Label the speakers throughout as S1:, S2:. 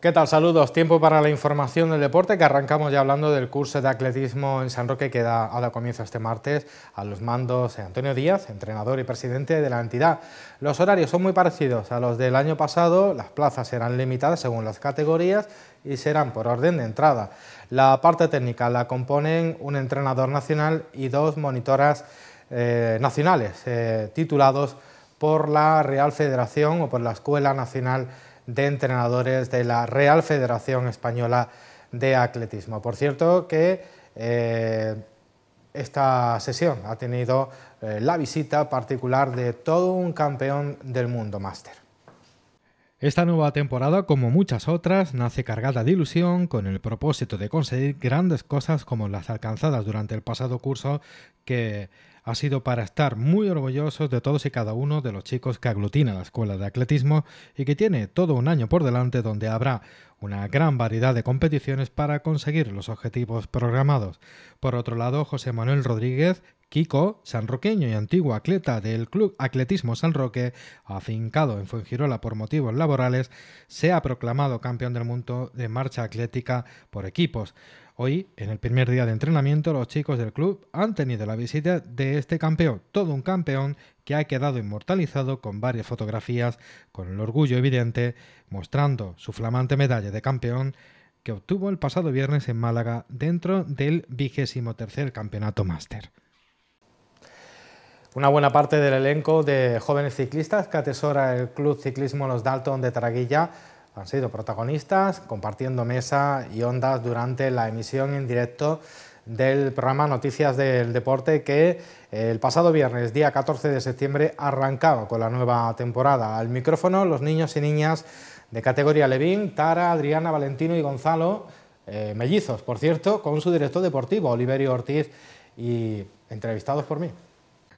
S1: ¿Qué tal? Saludos. Tiempo para la información del deporte, que arrancamos ya hablando del curso de atletismo en San Roque que da, da comienzo este martes a los mandos de Antonio Díaz, entrenador y presidente de la entidad. Los horarios son muy parecidos a los del año pasado, las plazas serán limitadas según las categorías y serán por orden de entrada. La parte técnica la componen un entrenador nacional y dos monitoras eh, nacionales eh, titulados por la Real Federación o por la Escuela Nacional de Entrenadores de la Real Federación Española de Atletismo. Por cierto que eh, esta sesión ha tenido la visita particular de todo un campeón del mundo máster. Esta nueva temporada, como muchas otras, nace cargada de ilusión con el propósito de conseguir grandes cosas como las alcanzadas durante el pasado curso que ha sido para estar muy orgullosos de todos y cada uno de los chicos que aglutina la escuela de atletismo y que tiene todo un año por delante donde habrá una gran variedad de competiciones para conseguir los objetivos programados. Por otro lado, José Manuel Rodríguez, Kiko, sanroqueño y antiguo atleta del Club Atletismo San Roque, afincado en Fuengirola por motivos laborales, se ha proclamado campeón del mundo de marcha atlética por equipos. Hoy, en el primer día de entrenamiento, los chicos del club han tenido la visita de este campeón, todo un campeón que ha quedado inmortalizado con varias fotografías, con el orgullo evidente, mostrando su flamante medalla de campeón que obtuvo el pasado viernes en Málaga dentro del vigésimo tercer campeonato máster una buena parte del elenco de jóvenes ciclistas que atesora el Club Ciclismo Los Dalton de Taraguilla han sido protagonistas, compartiendo mesa y ondas durante la emisión en directo del programa Noticias del Deporte que eh, el pasado viernes, día 14 de septiembre, arrancaba con la nueva temporada. Al micrófono, los niños y niñas de categoría Levín, Tara, Adriana, Valentino y Gonzalo, eh, mellizos, por cierto, con su director deportivo, Oliverio Ortiz, y entrevistados por mí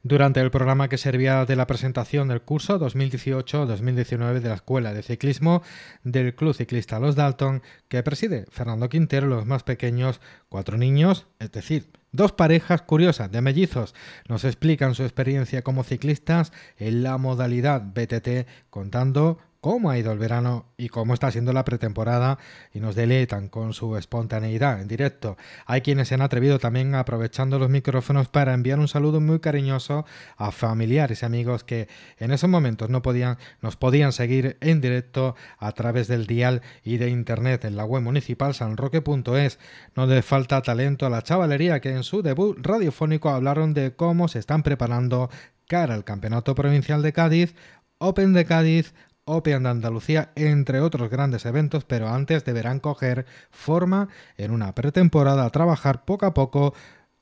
S1: durante el programa que servía de la presentación del curso 2018-2019 de la Escuela de Ciclismo del Club Ciclista Los Dalton, que preside Fernando Quintero, los más pequeños, cuatro niños, es decir, Dos parejas curiosas de mellizos nos explican su experiencia como ciclistas en la modalidad BTT contando cómo ha ido el verano y cómo está siendo la pretemporada y nos deleitan con su espontaneidad en directo. Hay quienes se han atrevido también aprovechando los micrófonos para enviar un saludo muy cariñoso a familiares y amigos que en esos momentos no podían, nos podían seguir en directo a través del dial y de internet en la web municipal sanroque.es. No le falta talento a la chavalería que en su debut radiofónico hablaron de cómo se están preparando cara al Campeonato Provincial de Cádiz, Open de Cádiz, Opean de Andalucía, entre otros grandes eventos, pero antes deberán coger forma en una pretemporada, a trabajar poco a poco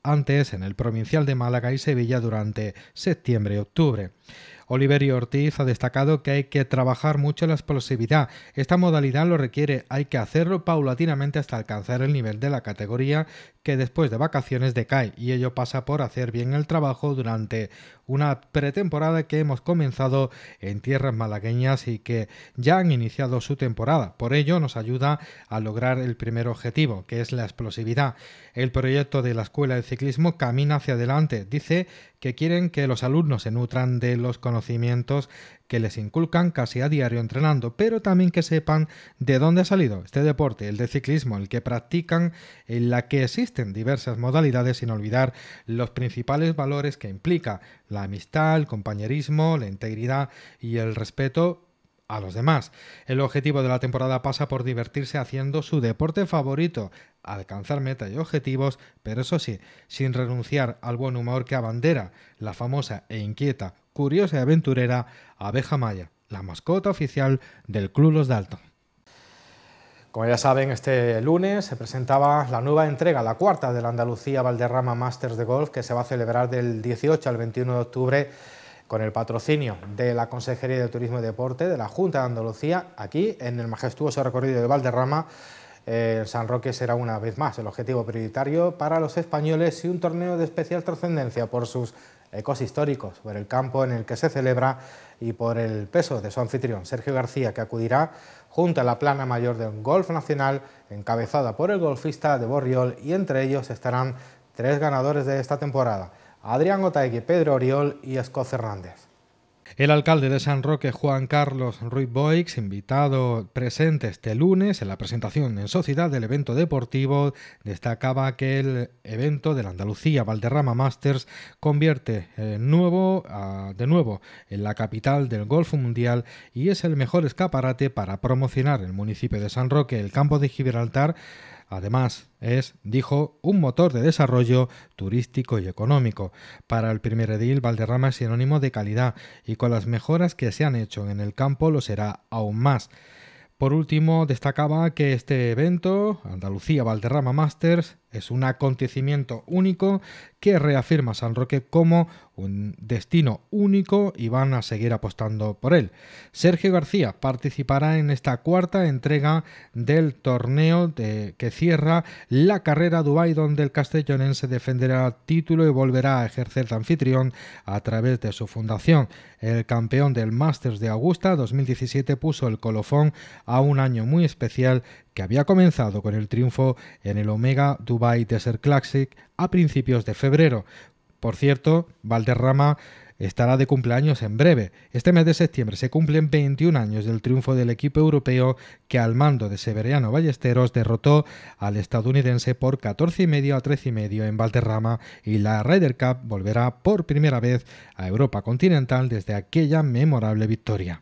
S1: antes en el provincial de Málaga y Sevilla durante septiembre y octubre. Oliverio Ortiz ha destacado que hay que trabajar mucho la explosividad. Esta modalidad lo requiere, hay que hacerlo paulatinamente hasta alcanzar el nivel de la categoría que después de vacaciones decae y ello pasa por hacer bien el trabajo durante una pretemporada que hemos comenzado en tierras malagueñas y que ya han iniciado su temporada. Por ello nos ayuda a lograr el primer objetivo, que es la explosividad. El proyecto de la Escuela de Ciclismo camina hacia adelante. Dice que quieren que los alumnos se nutran de los conocimientos conocimientos que les inculcan casi a diario entrenando, pero también que sepan de dónde ha salido este deporte, el de ciclismo, el que practican, en la que existen diversas modalidades, sin olvidar los principales valores que implica la amistad, el compañerismo, la integridad y el respeto, a los demás. El objetivo de la temporada pasa por divertirse haciendo su deporte favorito, alcanzar metas y objetivos, pero eso sí, sin renunciar al buen humor que abandera la famosa e inquieta, curiosa y aventurera abeja maya, la mascota oficial del Club Los Dalton. Como ya saben, este lunes se presentaba la nueva entrega, la cuarta del Andalucía Valderrama Masters de Golf, que se va a celebrar del 18 al 21 de octubre con el patrocinio de la Consejería de Turismo y Deporte de la Junta de Andalucía, aquí en el majestuoso recorrido de Valderrama. Eh, San Roque será una vez más el objetivo prioritario para los españoles y un torneo de especial trascendencia por sus ecos históricos, por el campo en el que se celebra y por el peso de su anfitrión Sergio García, que acudirá junto a la plana mayor del golf nacional, encabezada por el golfista de Borriol, y entre ellos estarán tres ganadores de esta temporada. Adrián Otaegui, Pedro Oriol y Escoce Hernández. El alcalde de San Roque, Juan Carlos Ruiz Boix, invitado presente este lunes en la presentación en sociedad del evento deportivo, destacaba que el evento del Andalucía Valderrama Masters convierte eh, de nuevo en la capital del Golfo Mundial y es el mejor escaparate para promocionar el municipio de San Roque, el campo de Gibraltar, Además, es, dijo, un motor de desarrollo turístico y económico. Para el primer edil, Valderrama es sinónimo de calidad y con las mejoras que se han hecho en el campo lo será aún más. Por último, destacaba que este evento, Andalucía Valderrama Masters, es un acontecimiento único que reafirma San Roque como un destino único y van a seguir apostando por él. Sergio García participará en esta cuarta entrega del torneo que cierra la carrera Dubai donde el castellonense defenderá el título y volverá a ejercer de anfitrión a través de su fundación. El campeón del Masters de Augusta 2017 puso el colofón a un año muy especial que había comenzado con el triunfo en el Omega Dubai Dubai Desert Classic a principios de febrero. Por cierto, Valderrama estará de cumpleaños en breve. Este mes de septiembre se cumplen 21 años del triunfo del equipo europeo que al mando de Severiano Ballesteros derrotó al estadounidense por 14,5 y medio a 13,5 y medio en Valderrama y la Ryder Cup volverá por primera vez a Europa continental desde aquella memorable victoria.